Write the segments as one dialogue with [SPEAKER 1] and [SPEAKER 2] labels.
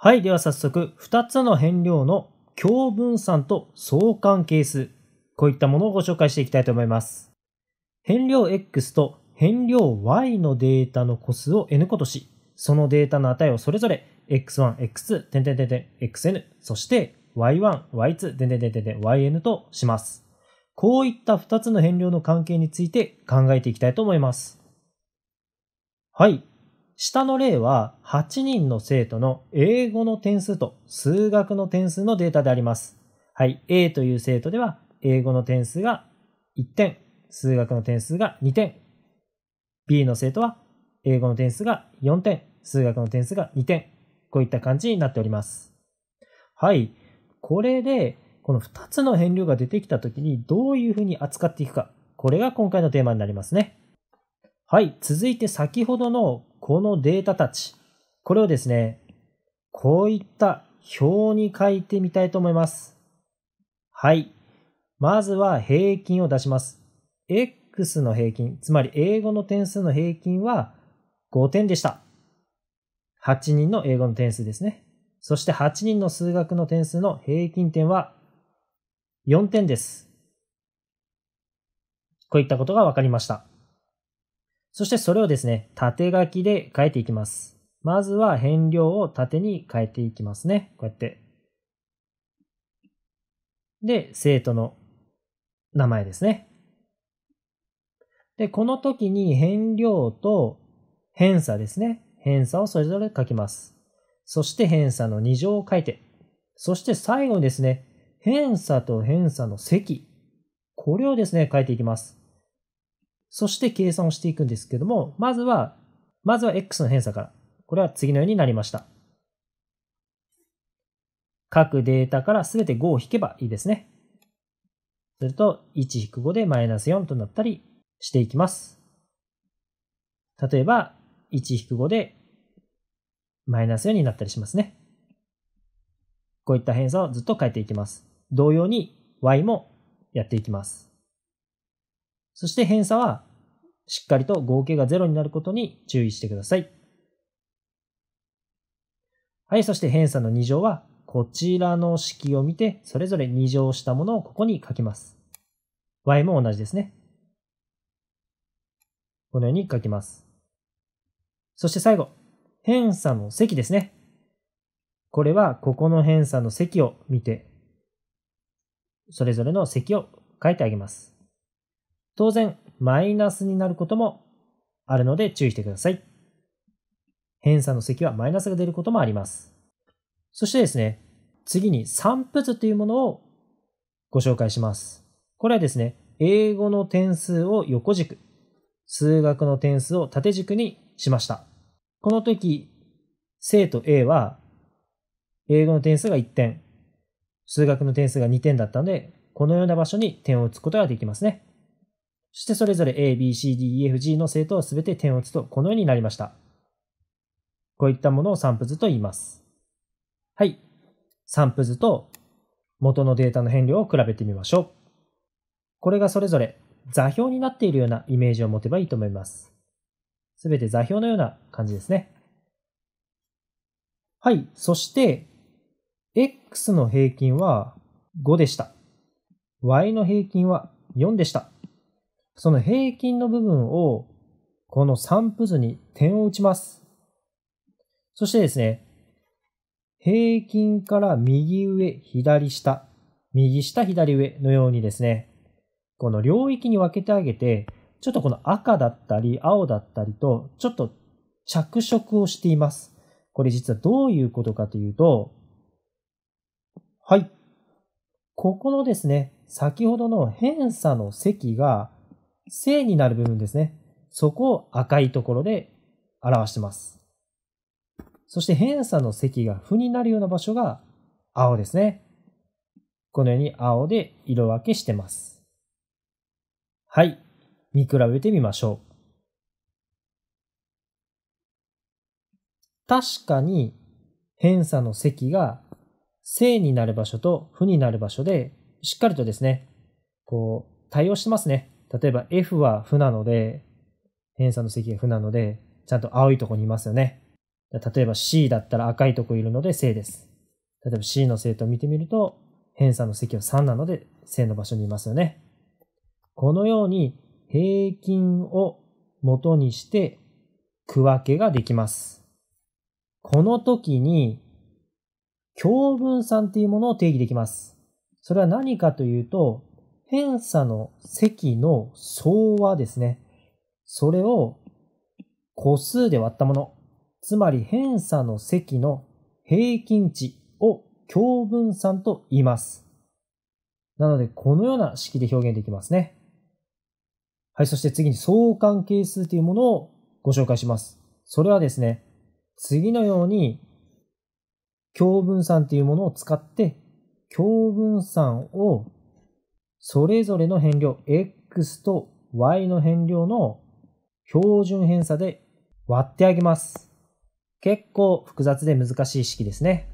[SPEAKER 1] はい、では早速、2つの変量の共分散と相関係数、こういったものをご紹介していきたいと思います。変量 x と変量 y のデータの個数を n 個とし、そのデータの値をそれぞれ x1、x2、点点点点、xn、そして y1、y2、点点点点点、yn とします。こういった2つの変量の関係について考えていきたいと思います。はい。下の例は8人の生徒の英語の点数と数学の点数のデータであります。はい、A という生徒では英語の点数が1点、数学の点数が2点。B の生徒は英語の点数が4点、数学の点数が2点。こういった感じになっております。はい、これでこの2つの変量が出てきた時にどういうふうに扱っていくか。これが今回のテーマになりますね。はい、続いて先ほどのこのデータたち、これをですね、こういった表に書いてみたいと思います。はい。まずは平均を出します。x の平均、つまり英語の点数の平均は5点でした。8人の英語の点数ですね。そして8人の数学の点数の平均点は4点です。こういったことが分かりました。そしてそれをですね、縦書きで書いていきます。まずは変量を縦に変えていきますね。こうやって。で、生徒の名前ですね。で、この時に変量と偏差ですね。偏差をそれぞれ書きます。そして偏差の2乗を書いて。そして最後にですね、偏差と偏差の積。これをですね、書いていきます。そして計算をしていくんですけども、まずは、まずは x の偏差から。これは次のようになりました。各データからすべて5を引けばいいですね。すると、1引く5でマイナス4となったりしていきます。例えば、1引く5でマイナス4になったりしますね。こういった偏差をずっと変えていきます。同様に y もやっていきます。そして偏差はしっかりと合計が0になることに注意してください。はい、そして偏差の2乗は、こちらの式を見て、それぞれ2乗したものをここに書きます。y も同じですね。このように書きます。そして最後、偏差の積ですね。これは、ここの偏差の積を見て、それぞれの積を書いてあげます。当然、マイナスになることもあるので注意してください。偏差の積はマイナスが出ることもあります。そしてですね、次に散布図というものをご紹介します。これはですね、英語の点数を横軸、数学の点数を縦軸にしました。この時、生徒 A は、英語の点数が1点、数学の点数が2点だったので、このような場所に点を打つことができますね。そしてそれぞれ A、B、C、D、E、F、G の生徒は全て点を打つとこのようになりました。こういったものを散布図と言います。はい。散布図と元のデータの変量を比べてみましょう。これがそれぞれ座標になっているようなイメージを持てばいいと思います。すべて座標のような感じですね。はい。そして、x の平均は5でした。y の平均は4でした。その平均の部分を、この散布図に点を打ちます。そしてですね、平均から右上、左下、右下、左上のようにですね、この領域に分けてあげて、ちょっとこの赤だったり青だったりと、ちょっと着色をしています。これ実はどういうことかというと、はい。ここのですね、先ほどの偏差の積が正になる部分ですね。そこを赤いところで表してます。そして偏差の積が負になるような場所が青ですね。このように青で色分けしてます。はい。見比べてみましょう。確かに偏差の積が正になる場所と負になる場所でしっかりとですね、こう対応してますね。例えば F は負なので、偏差の積が負なので、ちゃんと青いとこにいますよね。例えば C だったら赤いとこいるので正です。例えば C の正と見てみると、偏差の積は3なので正の場所にいますよね。このように平均を元にして区分けができます。この時に共分散っていうものを定義できます。それは何かというと、偏差の積の総和ですね。それを個数で割ったもの。つまり偏差の積の平均値を共分散と言います。なので、このような式で表現できますね。はい、そして次に相関係数というものをご紹介します。それはですね、次のように、共分散というものを使って、共分散をそれぞれの変量 x と y の変量の標準偏差で割ってあげます。結構複雑で難しい式ですね。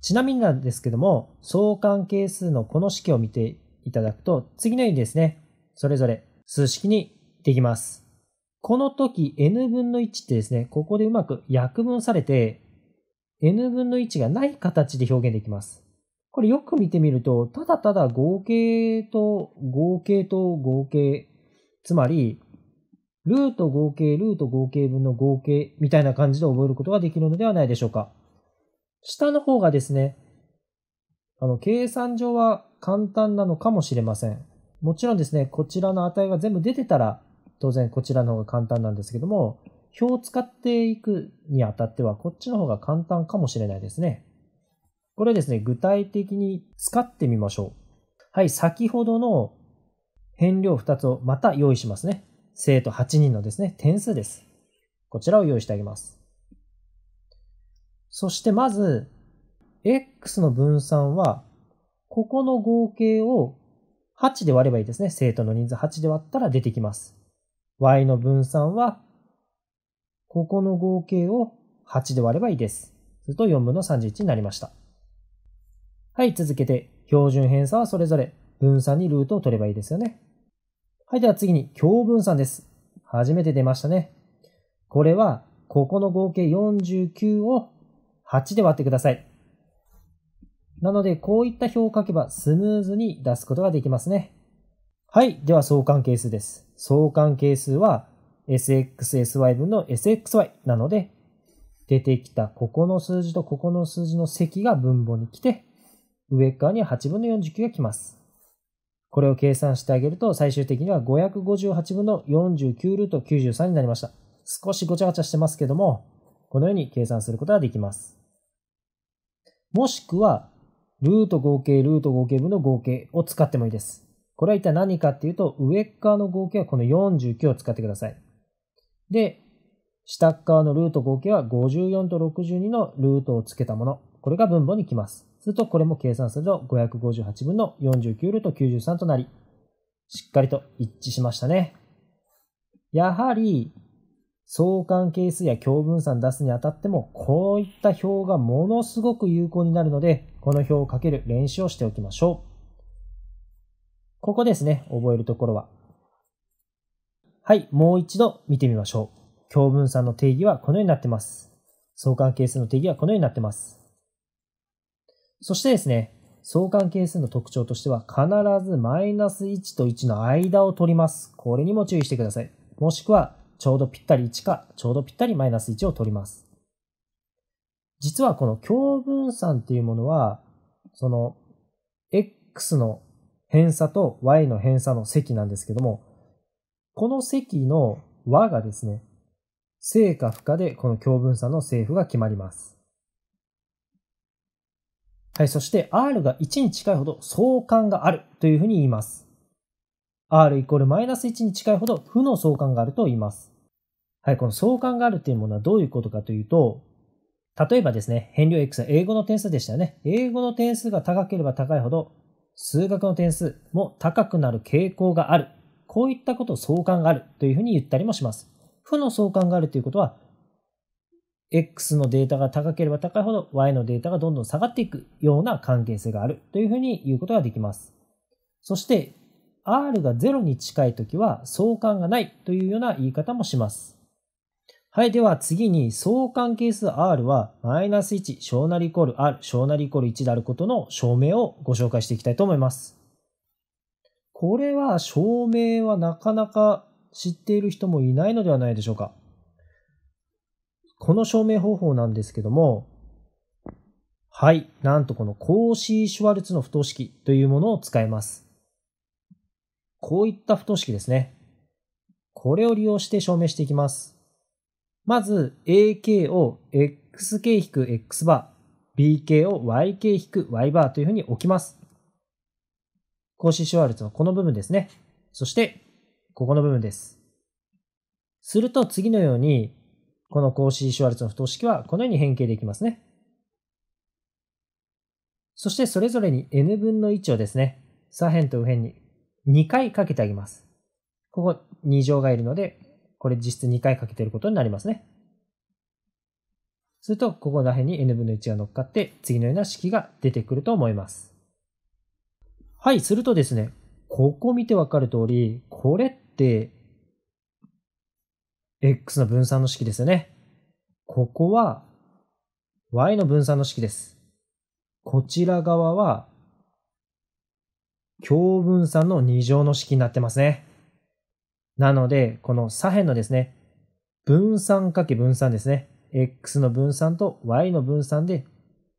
[SPEAKER 1] ちなみになんですけども、相関係数のこの式を見ていただくと、次のようにですね、それぞれ数式にできます。この時 n 分の1ってですね、ここでうまく約分されて、n 分の1がない形で表現できます。これよく見てみると、ただただ合計と合計と合計、つまり、ルート合計、ルート合計分の合計みたいな感じで覚えることができるのではないでしょうか。下の方がですね、あの、計算上は簡単なのかもしれません。もちろんですね、こちらの値が全部出てたら、当然こちらの方が簡単なんですけども、表を使っていくにあたっては、こっちの方が簡単かもしれないですね。これですね、具体的に使ってみましょう。はい、先ほどの変量2つをまた用意しますね。生徒8人のですね、点数です。こちらを用意してあげます。そしてまず、x の分散は、ここの合計を8で割ればいいですね。生徒の人数8で割ったら出てきます。y の分散は、ここの合計を8で割ればいいです。すると4分の31になりました。はい、続けて、標準偏差はそれぞれ分散にルートを取ればいいですよね。はい、では次に共分散です。初めて出ましたね。これは、ここの合計49を8で割ってください。なので、こういった表を書けばスムーズに出すことができますね。はい、では相関係数です。相関係数は SXSY 分の SXY なので、出てきたここの数字とここの数字の積が分母に来て、上側には8分の49が来ます。これを計算してあげると、最終的には558分の49ルート93になりました。少しごちゃごちゃしてますけども、このように計算することができます。もしくは、ルート合計、ルート合計分の合計を使ってもいいです。これは一体何かっていうと、上側の合計はこの49を使ってください。で、下側のルート合計は54と62のルートをつけたもの。これが分母に来ます。すると、これも計算すると558分の49ルート93となり、しっかりと一致しましたね。やはり、相関係数や共分散出すにあたっても、こういった表がものすごく有効になるので、この表をかける練習をしておきましょう。ここですね、覚えるところは。はい、もう一度見てみましょう。共分散の定義はこのようになってます。相関係数の定義はこのようになってます。そしてですね、相関係数の特徴としては必ずマイナス1と1の間を取ります。これにも注意してください。もしくはちょうどぴったり1かちょうどぴったりマイナス1を取ります。実はこの共分散っていうものは、その x の偏差と y の偏差の積なんですけども、この積の和がですね、正か負可でこの共分散の政府が決まります。はい、そして R が1に近いほど相関があるというふうに言います。R イコールマイナス1に近いほど負の相関があると言います。はい、この相関があるというものはどういうことかというと、例えばですね、変量 X は英語の点数でしたよね。英語の点数が高ければ高いほど、数学の点数も高くなる傾向がある。こういったことを相関があるというふうに言ったりもします。負の相関があるということは、X のデータが高ければ高いほど Y のデータがどんどん下がっていくような関係性があるというふうに言うことができます。そして R が0に近いときは相関がないというような言い方もします。はい、では次に相関係数 R はマイナス1小なりイコール R 小なりイコール1であることの証明をご紹介していきたいと思います。これは証明はなかなか知っている人もいないのではないでしょうか。この証明方法なんですけども、はい、なんとこのコーシー・シュワルツの不等式というものを使います。こういった不等式ですね。これを利用して証明していきます。まず、AK を xk-x バー、bk を yk-y バーというふうに置きます。コーシー・シュワルツはこの部分ですね。そして、ここの部分です。すると次のように、このコーシー・シルツの不等式はこのように変形できますね。そしてそれぞれに n 分の1をですね、左辺と右辺に2回かけてあげます。ここ2乗がいるので、これ実質2回かけてることになりますね。すると、ここら辺に n 分の1が乗っかって、次のような式が出てくると思います。はい、するとですね、ここ見てわかる通り、これって x の分散の式ですよね。ここは y の分散の式です。こちら側は強分散の2乗の式になってますね。なので、この左辺のですね、分散かけ分散ですね。x の分散と y の分散で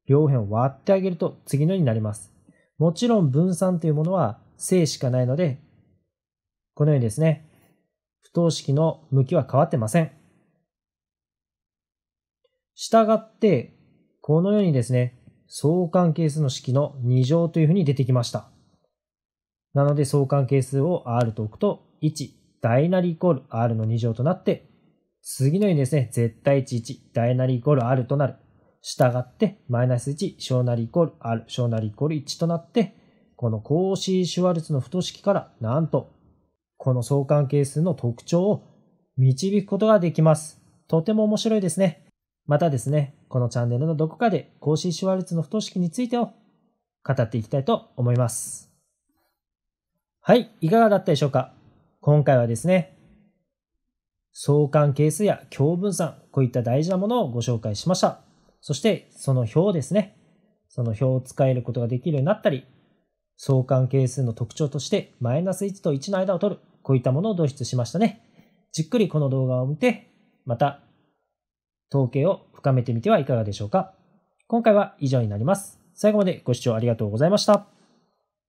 [SPEAKER 1] 両辺を割ってあげると次のようになります。もちろん分散というものは正しかないので、このようにですね、不等式の向きは変わってません。したがって、このようにですね、相関係数の式の2乗というふうに出てきました。なので相関係数を R と置くと、1、大なりイコール R の2乗となって、次のようにですね、絶対値1、大なりイコール R となる。したがって、マイナス1、小なりイコール R、小なりイコール1となって、このコーシー・シュワルツの不等式から、なんとこの相関係数の特徴を導くことができます。とても面白いですね。またですね、このチャンネルのどこかで、格子シュワルツの不等式についてを語っていきたいと思います。はい、いかがだったでしょうか今回はですね、相関係数や共分散、こういった大事なものをご紹介しました。そして、その表ですね。その表を使えることができるようになったり、相関係数の特徴として、マイナス1と1の間を取る。こういったものを導出しましたね。じっくりこの動画を見て、また統計を深めてみてはいかがでしょうか。今回は以上になります。最後までご視聴ありがとうございました。